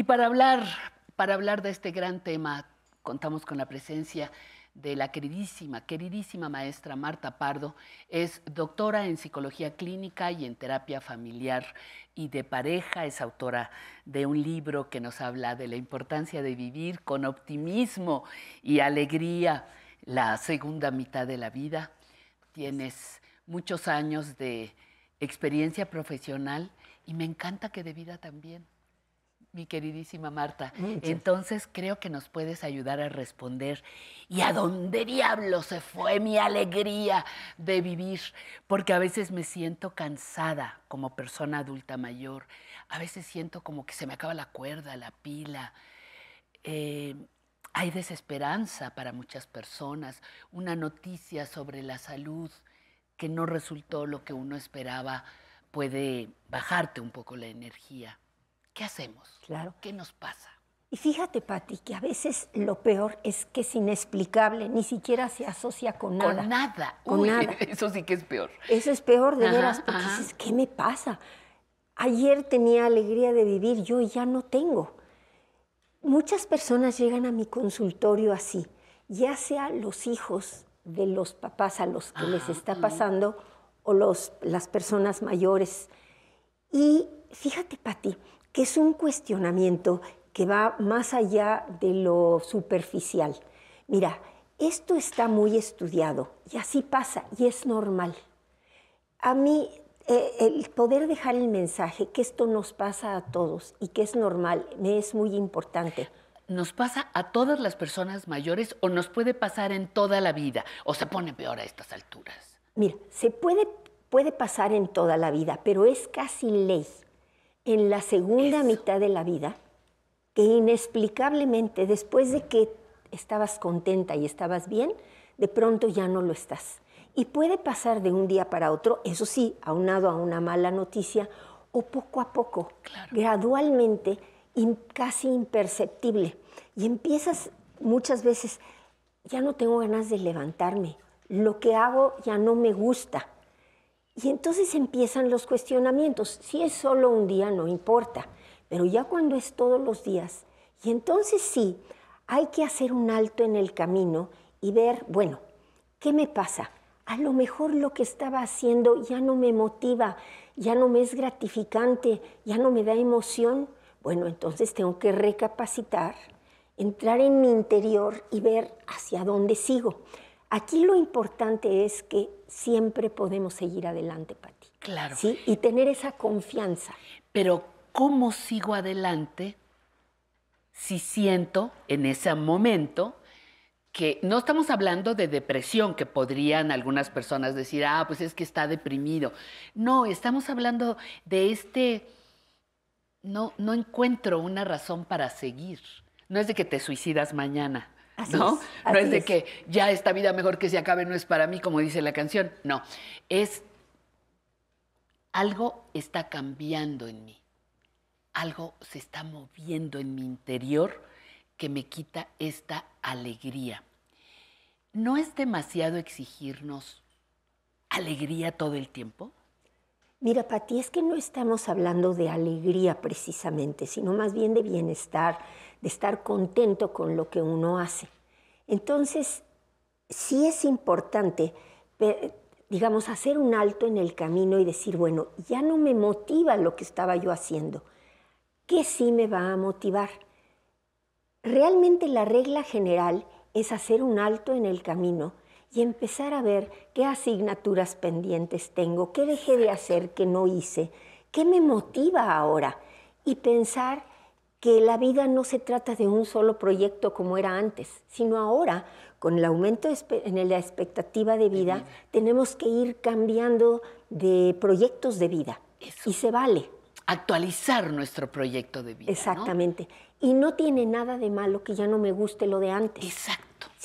Y para hablar, para hablar de este gran tema, contamos con la presencia de la queridísima, queridísima maestra Marta Pardo. Es doctora en psicología clínica y en terapia familiar y de pareja. Es autora de un libro que nos habla de la importancia de vivir con optimismo y alegría la segunda mitad de la vida. Tienes muchos años de experiencia profesional y me encanta que de vida también mi queridísima Marta. Entonces creo que nos puedes ayudar a responder. ¿Y a dónde diablo se fue mi alegría de vivir? Porque a veces me siento cansada como persona adulta mayor. A veces siento como que se me acaba la cuerda, la pila. Eh, hay desesperanza para muchas personas. Una noticia sobre la salud que no resultó lo que uno esperaba puede bajarte un poco la energía. ¿Qué hacemos? Claro. ¿Qué nos pasa? Y fíjate, Pati, que a veces lo peor es que es inexplicable, ni siquiera se asocia con nada. Con nada, con nada. Eso sí que es peor. Eso es peor, de veras, porque dices, ¿qué me pasa? Ayer tenía alegría de vivir, yo ya no tengo. Muchas personas llegan a mi consultorio así, ya sea los hijos de los papás a los que les está pasando o los, las personas mayores. Y fíjate, Pati, que es un cuestionamiento que va más allá de lo superficial. Mira, esto está muy estudiado y así pasa y es normal. A mí eh, el poder dejar el mensaje que esto nos pasa a todos y que es normal me es muy importante. ¿Nos pasa a todas las personas mayores o nos puede pasar en toda la vida? ¿O se pone peor a estas alturas? Mira, se puede, puede pasar en toda la vida, pero es casi ley en la segunda mitad de la vida que inexplicablemente, después de que estabas contenta y estabas bien, de pronto ya no lo estás. Y puede pasar de un día para otro, eso sí, aunado a una mala noticia, o poco a poco, gradualmente, casi imperceptible. Y empiezas muchas veces, ya no tengo ganas de levantarme, lo que hago ya no me gusta, y entonces empiezan los cuestionamientos. Si es solo un día, no importa, pero ya cuando es todos los días, y entonces sí, hay que hacer un alto en el camino y ver, bueno, ¿qué me pasa? A lo mejor lo que estaba haciendo ya no me motiva, ya no me es gratificante, ya no me da emoción. Bueno, entonces tengo que recapacitar, entrar en mi interior y ver hacia dónde sigo. Aquí lo importante es que siempre podemos seguir adelante, Pati. Claro. ¿sí? Y tener esa confianza. Pero, ¿cómo sigo adelante si siento en ese momento que no estamos hablando de depresión, que podrían algunas personas decir, ah, pues es que está deprimido. No, estamos hablando de este, no, no encuentro una razón para seguir. No es de que te suicidas mañana. ¿no? Es, no es de que ya esta vida mejor que se acabe no es para mí, como dice la canción. No, es algo está cambiando en mí, algo se está moviendo en mi interior que me quita esta alegría. ¿No es demasiado exigirnos alegría todo el tiempo? Mira, Pati, es que no estamos hablando de alegría precisamente, sino más bien de bienestar, de estar contento con lo que uno hace. Entonces, sí es importante, eh, digamos, hacer un alto en el camino y decir, bueno, ya no me motiva lo que estaba yo haciendo. ¿Qué sí me va a motivar? Realmente la regla general es hacer un alto en el camino y empezar a ver qué asignaturas pendientes tengo, qué dejé de hacer, que no hice, qué me motiva ahora y pensar que la vida no se trata de un solo proyecto como era antes, sino ahora, con el aumento en la expectativa de vida, tenemos que ir cambiando de proyectos de vida. Y se vale. Actualizar nuestro proyecto de vida. Exactamente. Y no tiene nada de malo que ya no me guste lo de antes.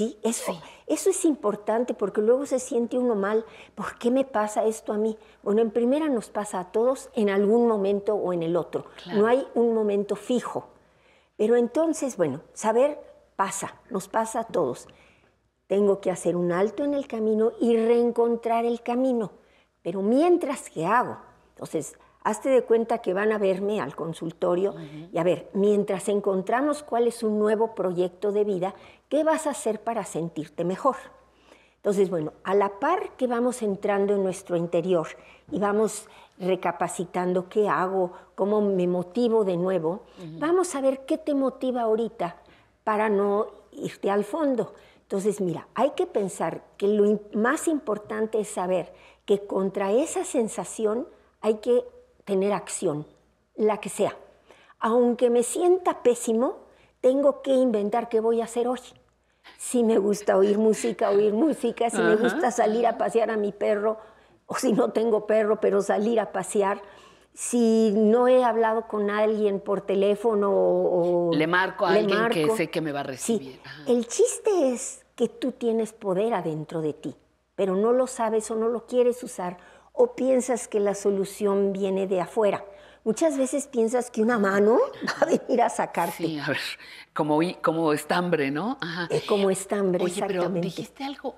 Sí, eso, oh. eso es importante porque luego se siente uno mal. ¿Por qué me pasa esto a mí? Bueno, en primera nos pasa a todos en algún momento o en el otro. No hay un momento fijo. Pero entonces, bueno, saber pasa, nos pasa a todos. Tengo que hacer un alto en el camino y reencontrar el camino. Pero mientras que hago, entonces hazte de cuenta que van a verme al consultorio y a ver, mientras encontramos cuál es un nuevo proyecto de vida, ¿qué vas a hacer para sentirte mejor? Entonces, bueno, a la par que vamos entrando en nuestro interior y vamos recapacitando qué hago, cómo me motivo de nuevo, vamos a ver qué te motiva ahorita para no irte al fondo. Entonces, mira, hay que pensar que lo más importante es saber que contra esa sensación hay que tener acción, la que sea. Aunque me sienta pésimo, tengo que inventar qué voy a hacer hoy. Si me gusta oír música, oír música, si me gusta salir a pasear a mi perro, o si no tengo perro, pero salir a pasear. Si no he hablado con alguien por teléfono o... Le marco a alguien que sé que me va a recibir. El chiste es que tú tienes poder adentro de ti, pero no lo sabes o no lo quieres usar o piensas que la solución viene de afuera? Muchas veces piensas que una mano va a venir a sacarte. Sí, a ver, como, estambre, ¿no? como estambre, Pero dijiste algo,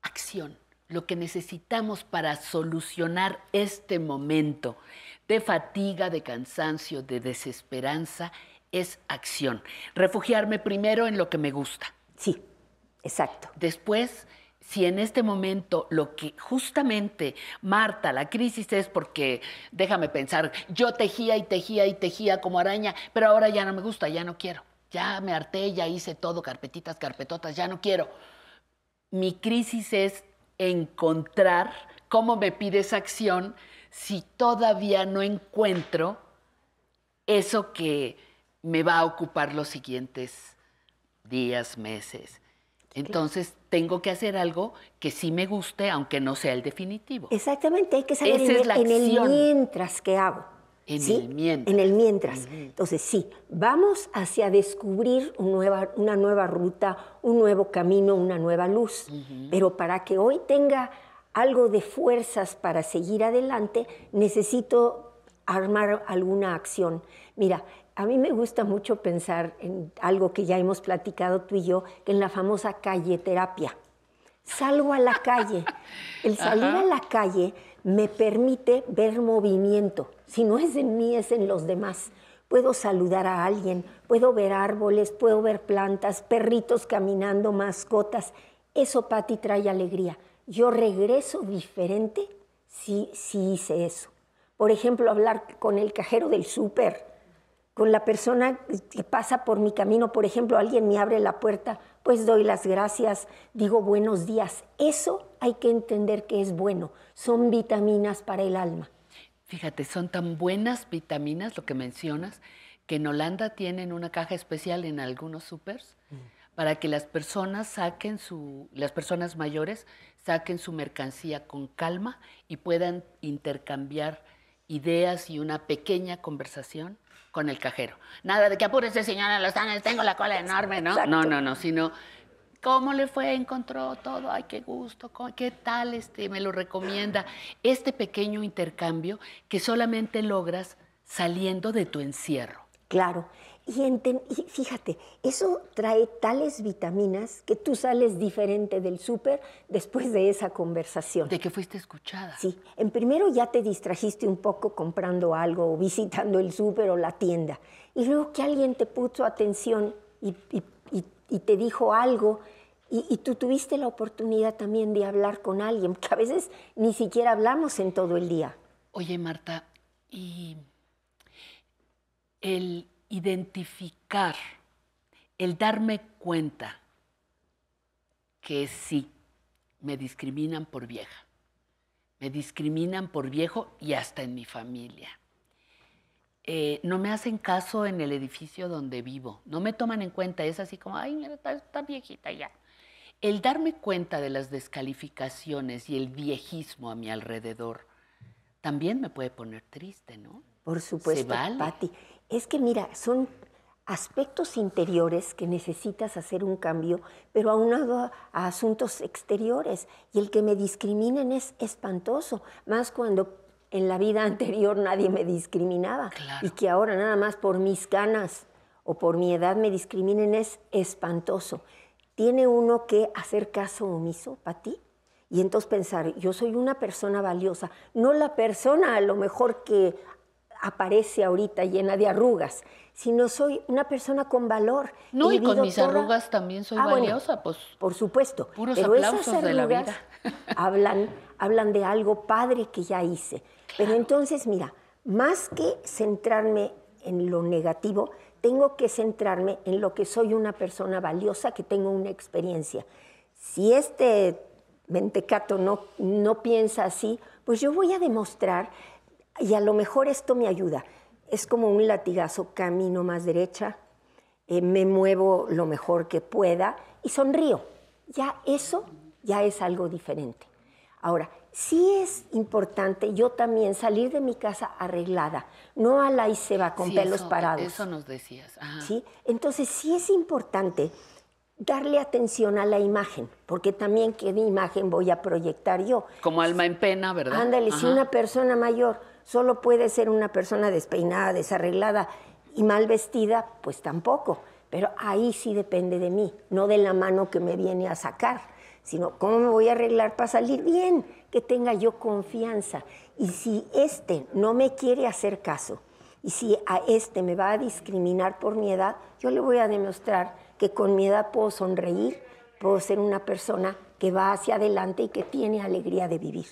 acción, lo que necesitamos para solucionar este momento de fatiga, de cansancio, de desesperanza, es acción. Refugiarme primero en lo que me gusta. Sí, exacto. Después si en este momento lo que justamente, Marta, la crisis es porque, déjame pensar, yo tejía y tejía y tejía como araña, pero ahora ya no me gusta, ya no quiero, ya me harté, ya hice todo, carpetitas, carpetotas, ya no quiero. Mi crisis es encontrar cómo me pide esa acción si todavía no encuentro eso que me va a ocupar los siguientes días, meses entonces tengo que hacer algo que sí me guste, aunque no sea el definitivo. Exactamente, hay que saber en, el, mientras que hago. En el mientras. En el mientras. Entonces, sí, vamos hacia descubrir una nueva ruta, un nuevo camino, una nueva luz. Pero para que hoy tenga algo de fuerzas para seguir adelante, necesito armar alguna acción. Mira, a mí me gusta mucho pensar en algo que ya hemos platicado tú y yo, que en la famosa calle terapia. Salgo a la calle. El salir a la calle me permite ver movimiento. Si no es en mí, es en los demás. Puedo saludar a alguien, puedo ver árboles, puedo ver plantas, perritos caminando, mascotas. Eso, ti trae alegría. Yo regreso diferente si, si hice eso. Por ejemplo, hablar con el cajero del súper, con la persona que pasa por mi camino, por ejemplo, alguien me abre la puerta, pues doy las gracias, digo buenos días. Eso hay que entender que es bueno, son vitaminas para el alma. Fíjate, son tan buenas vitaminas lo que mencionas, que en Holanda tienen una caja especial en algunos supers mm. para que las personas saquen las personas mayores saquen su mercancía con calma y puedan intercambiar ideas y una pequeña conversación con el cajero. Nada de que apúrese, señora Los tengo la cola enorme, ¿no? No, no, no, sino ¿Cómo le fue? Encontró todo. Ay, qué gusto. ¿Qué tal? Este, me lo recomienda. Este pequeño intercambio que solamente logras saliendo de tu encierro. Claro. Y, fíjate, eso trae tales vitaminas que tú sales diferente del súper después de esa conversación. De que fuiste escuchada. Sí, en primero ya te distrajiste un poco comprando algo o visitando el súper o la tienda. Y luego que alguien te puso atención y, y te dijo algo y, tú tuviste la oportunidad también de hablar con alguien, que a veces ni siquiera hablamos en todo el día. Oye, Marta, y el identificar, el darme cuenta que sí, me discriminan por vieja, me discriminan por viejo y hasta en mi familia. Eh, no me hacen caso en el edificio donde vivo, no me toman en cuenta, es así como, ay, mira, está, viejita ya. El darme cuenta de las descalificaciones y el viejismo a mi alrededor también me puede poner triste, ¿no? Por supuesto, es que mira, son aspectos interiores que necesitas hacer un cambio, pero aunado a asuntos exteriores. Y el que me discriminen es espantoso, más cuando en la vida anterior nadie me discriminaba y que ahora nada más por mis ganas o por mi edad me discriminen es espantoso. Tiene uno que hacer caso omiso para ti y entonces pensar, yo soy una persona valiosa, no la persona a lo mejor que aparece ahorita llena de arrugas, sino soy una persona con valor. No, y con mis arrugas también soy ah, valiosa, pues. Por supuesto. pero esas arrugas la hablan, hablan de algo padre que ya hice. Pero entonces, mira, más que centrarme en lo negativo, tengo que centrarme en lo que soy una persona valiosa, que tengo una experiencia. Si este mentecato no, no piensa así, pues yo voy a demostrar y a lo mejor esto me ayuda. Es como un latigazo, camino más derecha, eh, me muevo lo mejor que pueda y sonrío. Ya eso ya es algo diferente. Ahora, sí es importante yo también salir de mi casa arreglada, no a la y se va con pelos parados. Eso nos decías. ¿Sí? Entonces sí es importante darle atención a la imagen, porque también qué imagen voy a proyectar yo. Como alma en pena, ¿verdad? Ándale, si una persona mayor solo puede ser una persona despeinada, desarreglada y mal vestida, pues tampoco. Pero ahí sí depende de mí, no de la mano que me viene a sacar, sino cómo me voy a arreglar para salir bien, que tenga yo confianza. Y si este no me quiere hacer caso, y si a este me va a discriminar por mi edad, yo le voy a demostrar que con mi edad puedo sonreír, puedo ser una persona que va hacia adelante y que tiene alegría de vivir.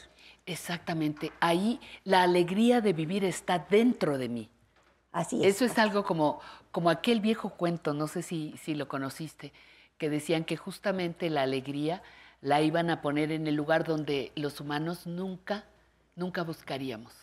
Exactamente, ahí la alegría de vivir está dentro de mí. Así es. Eso es algo como, como aquel viejo cuento, no sé si, si lo conociste, que decían que justamente la alegría la iban a poner en el lugar donde los humanos nunca, nunca buscaríamos.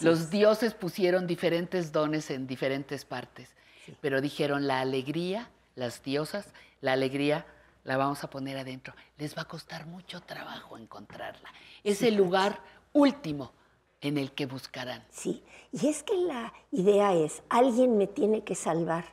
los dioses pusieron diferentes dones en diferentes partes, pero dijeron la alegría, las diosas, la alegría la vamos a poner adentro. Les va a costar mucho trabajo encontrarla. Es el lugar último en el que buscarán. Sí, y es que la idea es, alguien me tiene que salvar.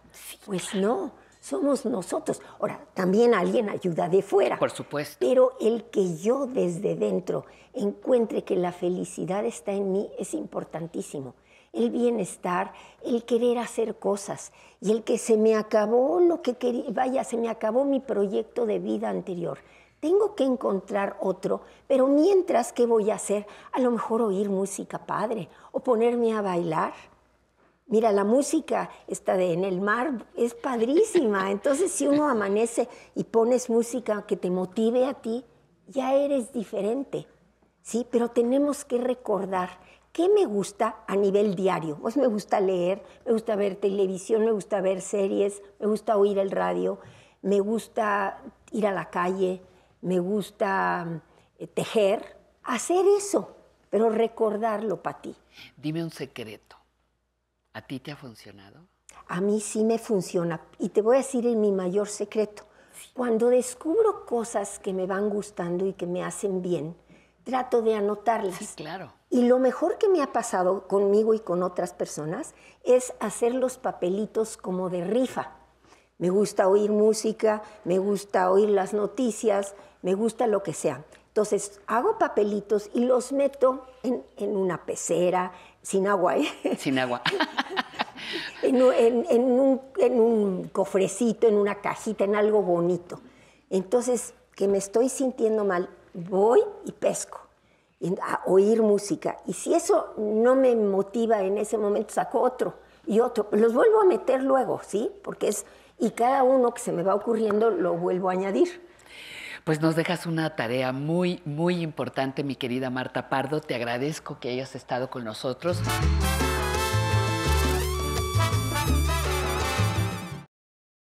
pues no, somos nosotros. Ahora, también alguien ayuda de fuera. Por supuesto. Pero el que yo desde dentro encuentre que la felicidad está en mí es importantísimo el bienestar, el querer hacer cosas y el que se me acabó lo que quería, vaya, se me acabó mi proyecto de vida anterior. Tengo que encontrar otro, pero mientras, ¿qué voy a hacer? A lo mejor oír música padre o ponerme a bailar. Mira, la música está de en el mar es padrísima. Entonces, si uno amanece y pones música que te motive a ti, ya eres diferente. Sí, pero tenemos que recordar ¿Qué me gusta a nivel diario? Pues me gusta leer, me gusta ver televisión, me gusta ver series, me gusta oír el radio, me gusta ir a la calle, me gusta eh, tejer, hacer eso, pero recordarlo para ti. Dime un secreto. ¿A ti te ha funcionado? A mí sí me funciona y te voy a decir mi mayor secreto. Cuando descubro cosas que me van gustando y que me hacen bien, trato de anotarlas. claro. Y lo mejor que me ha pasado conmigo y con otras personas es hacer los papelitos como de rifa. Me gusta oír música, me gusta oír las noticias, me gusta lo que sea. Entonces hago papelitos y los meto en, una pecera, sin agua. ¿eh? Sin agua. en, un, en un cofrecito, en una cajita, en algo bonito. Entonces, que me estoy sintiendo mal voy y pesco a oír música. Y si eso no me motiva en ese momento, saco otro y otro. Los vuelvo a meter luego, ¿sí? Porque es, y cada uno que se me va ocurriendo lo vuelvo a añadir. Pues nos dejas una tarea muy, muy importante, mi querida Marta Pardo. Te agradezco que hayas estado con nosotros.